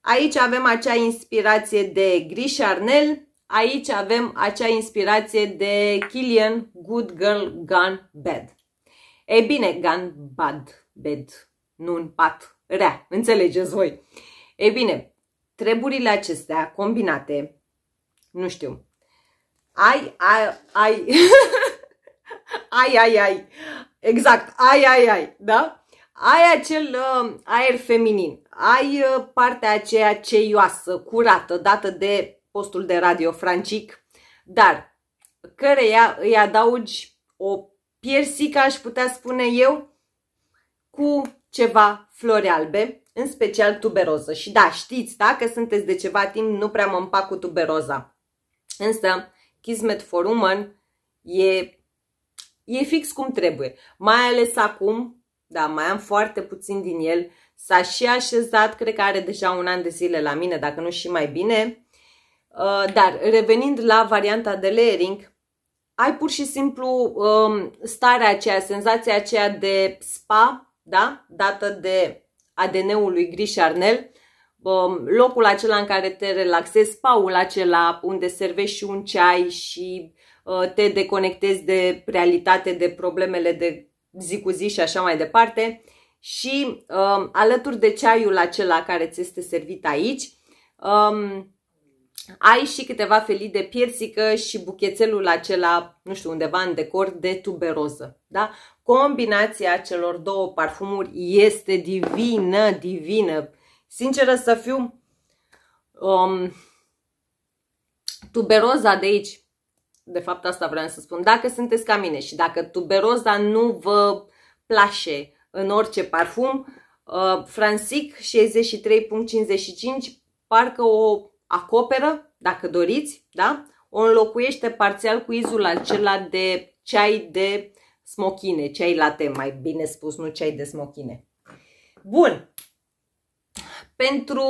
Aici avem acea inspirație de Gris Arnel, aici avem acea inspirație de Killian Good Girl Gone Bad. Ei bine, gone bad, bad, nu un pat rea, înțelegeți voi. Ei bine, treburile acestea combinate, nu știu, ai, ai, ai, (laughs) ai, ai, ai, exact, ai, ai, ai, da? ai acel uh, aer feminin, ai uh, partea aceea ceioasă, curată, dată de postul de radio francic, dar căreia îi adaugi o piersică, aș putea spune eu, cu ceva flori albe, în special tuberoză. Și da, știți, da că sunteți de ceva timp, nu prea mă împac cu tuberoza. Însă, Kismet for Woman e, e fix cum trebuie. Mai ales acum, da, mai am foarte puțin din el. S-a și așezat, cred că are deja un an de zile la mine, dacă nu și mai bine. Uh, dar revenind la varianta de layering, ai pur și simplu um, starea aceea, senzația aceea de spa, da? dată de ADN-ul lui Gris Arnel, um, locul acela în care te relaxezi, spaul acela unde servești și un ceai și uh, te deconectezi de realitate, de problemele de zi cu zi și așa mai departe. Și um, alături de ceaiul acela care ți este servit aici, um, ai și câteva felii de piersică și buchețelul acela, nu știu, undeva în decor, de tuberoză. Da? Combinația celor două parfumuri este divină, divină. Sinceră să fiu, um, tuberoza de aici de fapt asta vreau să spun, dacă sunteți ca mine și dacă tuberoza nu vă place în orice parfum, uh, Fransic 63.55 parcă o acoperă, dacă doriți, da? o înlocuiește parțial cu izul acela de ceai de smochine, ceai latte, mai bine spus, nu ceai de smochine. Bun, pentru...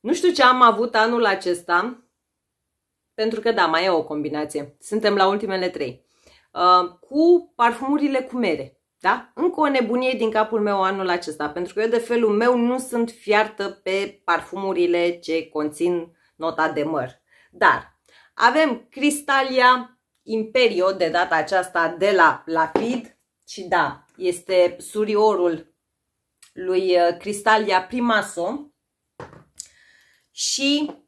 Nu știu ce am avut anul acesta, pentru că da, mai e o combinație. Suntem la ultimele trei. Uh, cu parfumurile cu mere. Da? Încă o nebunie din capul meu anul acesta, pentru că eu de felul meu nu sunt fiartă pe parfumurile ce conțin nota de măr. Dar avem Cristalia Imperio de data aceasta de la Lapid și da, este suriorul lui uh, Cristalia Primaso și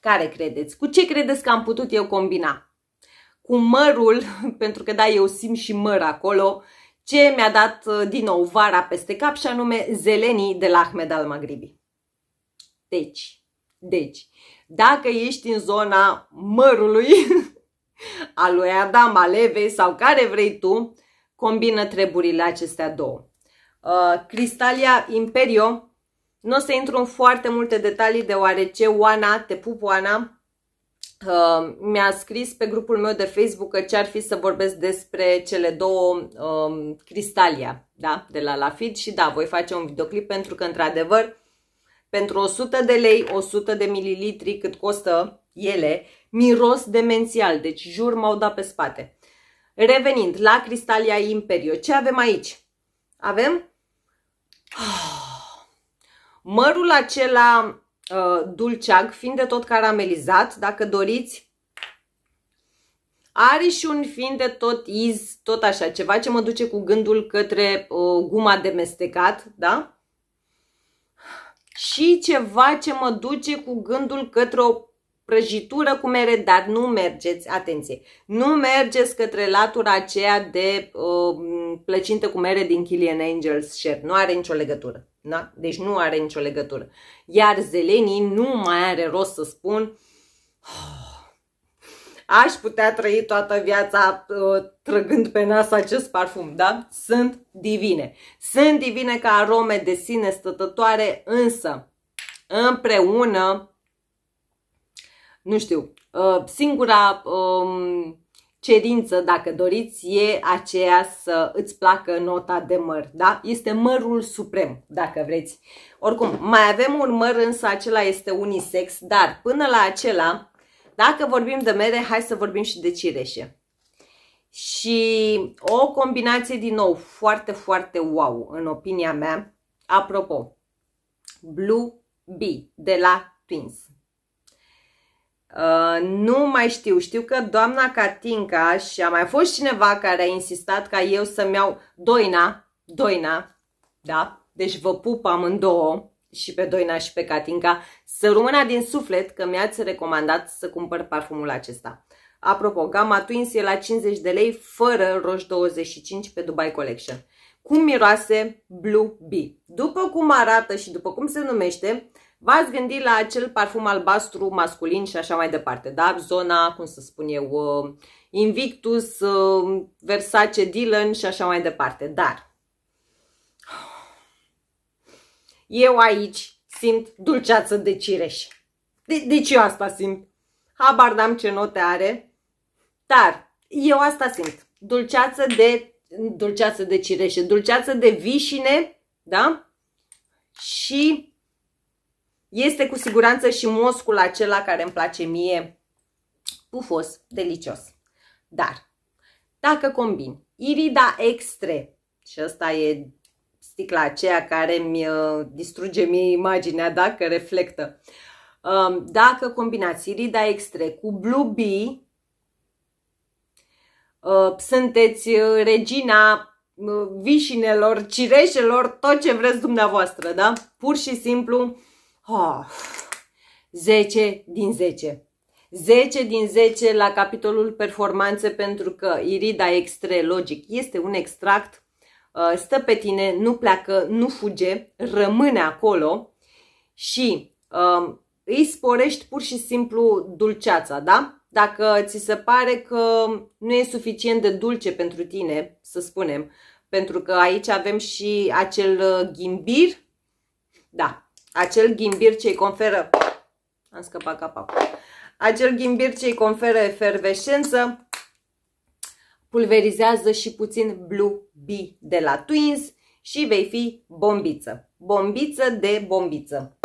care credeți? Cu ce credeți că am putut eu combina? Cu mărul, (laughs) pentru că da, eu simt și măr acolo, ce mi-a dat uh, din nou vara peste cap și anume zelenii de la Ahmed al Maghribi. Deci, deci, dacă ești în zona mărului, a (laughs) lui Adam Levei sau care vrei tu, combină treburile acestea două. Uh, Cristalia Imperio nu o să intru în foarte multe detalii deoarece Oana, te pup Oana, uh, mi-a scris pe grupul meu de Facebook că ce-ar fi să vorbesc despre cele două um, cristalia da? de la Lafid și da, voi face un videoclip pentru că într-adevăr pentru 100 de lei, 100 de mililitri cât costă ele, miros demențial, deci jur m-au dat pe spate. Revenind la Cristalia Imperio, ce avem aici? Avem... Oh Mărul acela uh, dulceag, fiind de tot caramelizat, dacă doriți, are și un fiind de tot iz, tot așa, ceva ce mă duce cu gândul către uh, guma de mestecat, da? Și ceva ce mă duce cu gândul către o prăjitură cu mere, dar nu mergeți, atenție, nu mergeți către latura aceea de uh, plăcintă cu mere din Killian Angels Share. Nu are nicio legătură. Da? Deci nu are nicio legătură. Iar zelenii nu mai are rost să spun ah, aș putea trăi toată viața uh, trăgând pe nas acest parfum, da? Sunt divine. Sunt divine ca arome de sine stătătoare, însă împreună nu știu. Uh, singura um, cerință, dacă doriți, e aceea să îți placă nota de măr, da? Este mărul suprem, dacă vreți. Oricum, mai avem un măr, însă acela este unisex, dar până la acela, dacă vorbim de mere, hai să vorbim și de cireșe. Și o combinație, din nou, foarte, foarte wow, în opinia mea. Apropo, Blue Bee de la Twins. Uh, nu mai știu, știu că doamna Catinca și a mai fost cineva care a insistat ca eu să-mi iau Doina, Doina, da? Deci vă pup amândouă și pe Doina și pe Catinca, să rămână din suflet că mi-ați recomandat să cumpăr parfumul acesta. Apropo, gama Twins e la 50 de lei fără roș 25 pe Dubai Collection. Cum miroase Blue Bee? După cum arată și după cum se numește, V-ați gândit la acel parfum albastru masculin și așa mai departe, da? Zona, cum să spun eu, uh, Invictus, uh, Versace, Dylan și așa mai departe. Dar eu aici simt dulceață de cireș. De deci eu asta simt. Habar n-am ce note are, dar eu asta simt. Dulceață de, dulceață de cireșe, dulceață de vișine, da? Și este cu siguranță și moscul acela care îmi place mie pufos, delicios. Dar, dacă combin irida extre, și asta e sticla aceea care mi uh, distruge mie imaginea dacă reflectă, um, dacă combinați irida extre cu blue bee, uh, sunteți uh, regina vișinelor, cireșelor, tot ce vreți dumneavoastră, da? Pur și simplu Oh, ah, 10 din 10. 10 din 10 la capitolul performanțe pentru că Irida Extre Logic este un extract, uh, stă pe tine, nu pleacă, nu fuge, rămâne acolo și um, îi sporești pur și simplu dulceața, da? Dacă ți se pare că nu e suficient de dulce pentru tine, să spunem, pentru că aici avem și acel uh, ghimbir, da, acel ghimbir ce îi conferă... Am scăpat capa, Acel ghimbir ce îi conferă efervescență pulverizează și puțin Blue Bee de la Twins și vei fi bombiță. Bombiță de bombiță.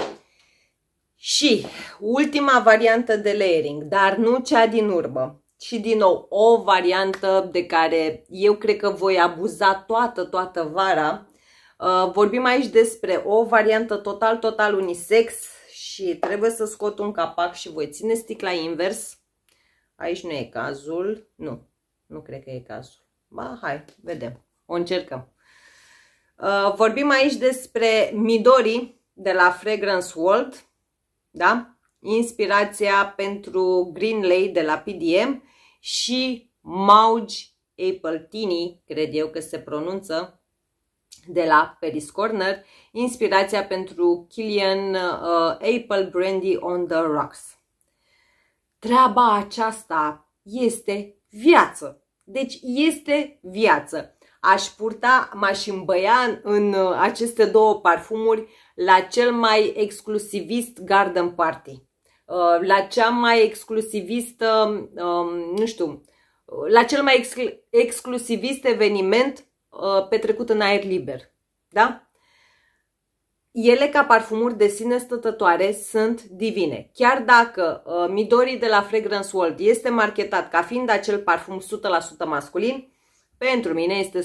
Și ultima variantă de layering, dar nu cea din urmă. Și din nou, o variantă de care eu cred că voi abuza toată, toată vara, Uh, vorbim aici despre o variantă total, total unisex și trebuie să scot un capac și voi ține sticla invers. Aici nu e cazul. Nu, nu cred că e cazul. Ba, hai, vedem. O încercăm. Uh, vorbim aici despre Midori de la Fragrance World. Da? Inspirația pentru Greenlay de la PDM și Mauge Tini, cred eu că se pronunță, de la Paris Corner, inspirația pentru Killian uh, Apple Brandy on the Rocks. Treaba aceasta este viață. Deci este viață. Aș purta, m-aș îmbăia în uh, aceste două parfumuri la cel mai exclusivist garden party. Uh, la cea mai exclusivistă, uh, nu știu, la cel mai ex- exclusivist eveniment Uh, petrecut în aer liber. Da? Ele, ca parfumuri de sine stătătoare, sunt divine. Chiar dacă uh, Midori de la Fragrance World este marketat ca fiind acel parfum 100% masculin, pentru mine este 100%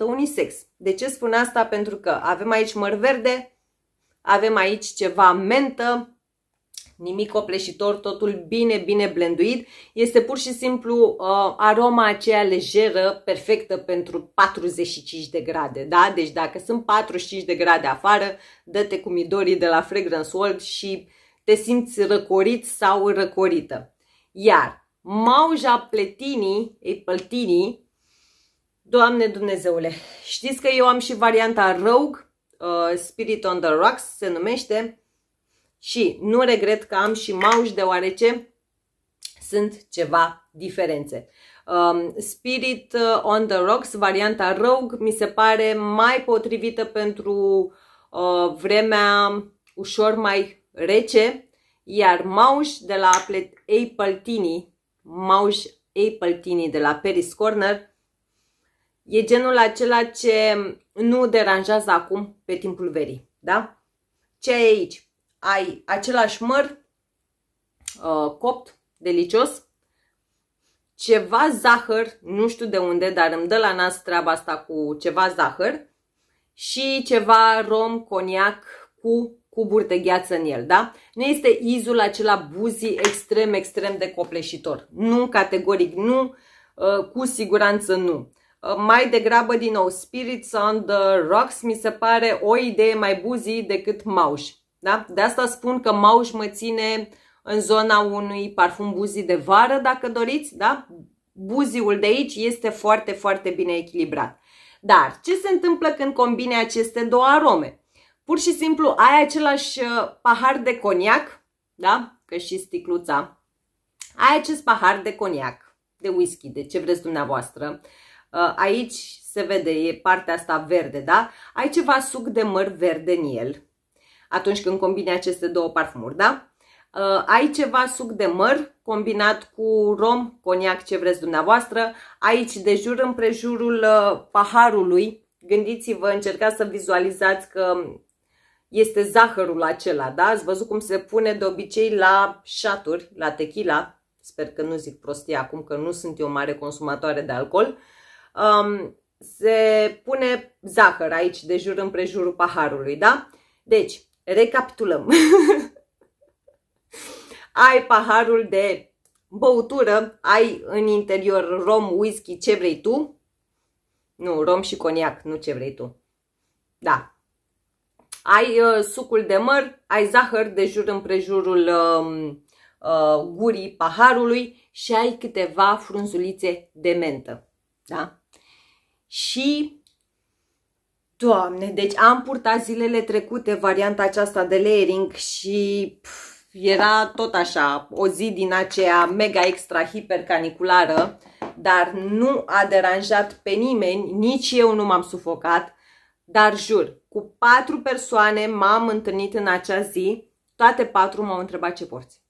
unisex. De ce spun asta? Pentru că avem aici măr verde, avem aici ceva mentă, nimic opleșitor, totul bine, bine blenduit. Este pur și simplu uh, aroma aceea lejeră, perfectă pentru 45 de grade, da? Deci dacă sunt 45 de grade afară, dă-te cu midorii de la Fragrance World și te simți răcorit sau răcorită. Iar mauja pletinii, ei păltinii, Doamne Dumnezeule, știți că eu am și varianta Rogue, uh, Spirit on the Rocks se numește, și nu regret că am și mauși, deoarece sunt ceva diferențe. Um, Spirit uh, on the Rocks, varianta Rogue, mi se pare mai potrivită pentru uh, vremea ușor mai rece, iar Mauș de la Apple Appletini, Mauș Tini de la Paris Corner, e genul acela ce nu deranjează acum pe timpul verii, da? Ce e aici? ai același măr uh, copt, delicios, ceva zahăr, nu știu de unde, dar îmi dă la nas treaba asta cu ceva zahăr și ceva rom, coniac cu cuburi de gheață în el, da? Nu este izul acela buzii extrem, extrem de copleșitor. Nu, categoric nu, uh, cu siguranță nu. Uh, mai degrabă, din nou, Spirits on the Rocks mi se pare o idee mai buzii decât mauși. Da? De asta spun că mauș mă ține în zona unui parfum buzi de vară, dacă doriți, da? Buziul de aici este foarte, foarte bine echilibrat. Dar ce se întâmplă când combine aceste două arome? Pur și simplu ai același uh, pahar de coniac, da? Că și sticluța. Ai acest pahar de coniac, de whisky, de ce vreți dumneavoastră. Uh, aici se vede, e partea asta verde, da? Ai ceva suc de măr verde în el, atunci când combine aceste două parfumuri, da? Uh, ai ceva suc de măr combinat cu rom, coniac, ce vreți dumneavoastră. Aici, de jur împrejurul uh, paharului, gândiți-vă, încercați să vizualizați că este zahărul acela, da? Ați văzut cum se pune de obicei la șaturi, la tequila. Sper că nu zic prostie acum, că nu sunt eu mare consumatoare de alcool. Um, se pune zahăr aici, de jur împrejurul paharului, da? Deci, Recapitulăm. (laughs) ai paharul de băutură, ai în interior rom, whisky, ce vrei tu. Nu, rom și coniac, nu ce vrei tu. Da. Ai uh, sucul de măr, ai zahăr de jur împrejurul uh, uh, gurii paharului și ai câteva frunzulițe de mentă. Da? Și Doamne, deci am purtat zilele trecute varianta aceasta de layering și pf, era tot așa, o zi din aceea mega extra hipercaniculară, dar nu a deranjat pe nimeni, nici eu nu m-am sufocat, dar jur, cu patru persoane m-am întâlnit în acea zi, toate patru m-au întrebat ce porți.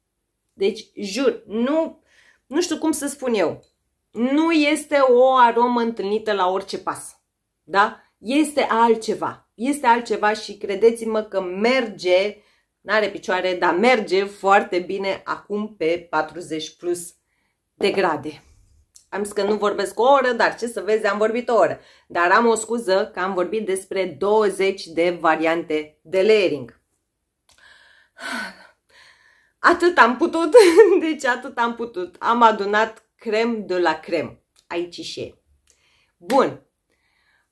Deci, jur, nu, nu știu cum să spun eu, nu este o aromă întâlnită la orice pas, da? este altceva. Este altceva și credeți-mă că merge, Nu are picioare, dar merge foarte bine acum pe 40 plus de grade. Am zis că nu vorbesc o oră, dar ce să vezi, am vorbit o oră. Dar am o scuză că am vorbit despre 20 de variante de layering. Atât am putut, (laughs) deci atât am putut. Am adunat crem de la crem. Aici și e. Bun,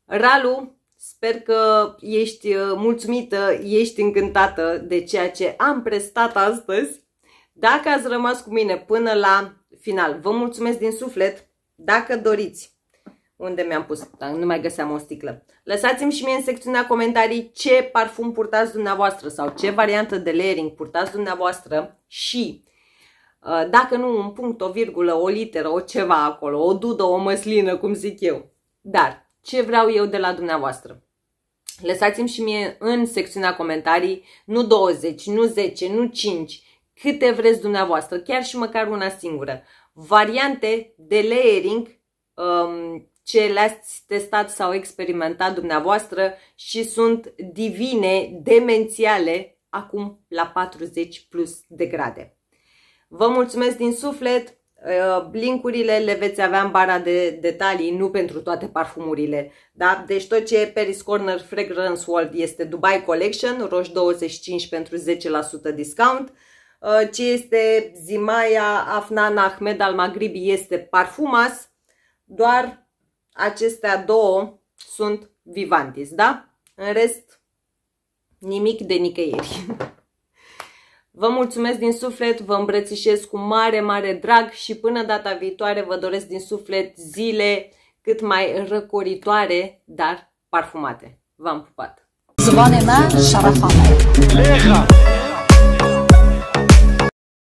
Ralu, Sper că ești uh, mulțumită, ești încântată de ceea ce am prestat astăzi. Dacă ați rămas cu mine până la final, vă mulțumesc din suflet. Dacă doriți, unde mi-am pus, dar nu mai găseam o sticlă. Lăsați-mi și mie în secțiunea comentarii ce parfum purtați dumneavoastră sau ce variantă de layering purtați dumneavoastră și uh, dacă nu, un punct, o virgulă, o literă, o ceva acolo, o dudă, o măslină, cum zic eu. Dar ce vreau eu de la dumneavoastră. Lăsați-mi și mie în secțiunea comentarii, nu 20, nu 10, nu 5, câte vreți dumneavoastră, chiar și măcar una singură. Variante de layering um, ce le-ați testat sau experimentat dumneavoastră și sunt divine, demențiale, acum la 40 plus de grade. Vă mulțumesc din suflet, Uh, linkurile le veți avea în bara de detalii, nu pentru toate parfumurile. Da? Deci tot ce e Paris Corner Fragrance World este Dubai Collection, roș 25 pentru 10% discount. Uh, ce este Zimaya Afnan Ahmed al Maghribi este Parfumas, doar acestea două sunt Vivantis, da? În rest, nimic de nicăieri. (laughs) Vă mulțumesc din suflet, vă îmbrățișez cu mare, mare drag și până data viitoare vă doresc din suflet zile cât mai răcoritoare, dar parfumate. V-am pupat! Zvone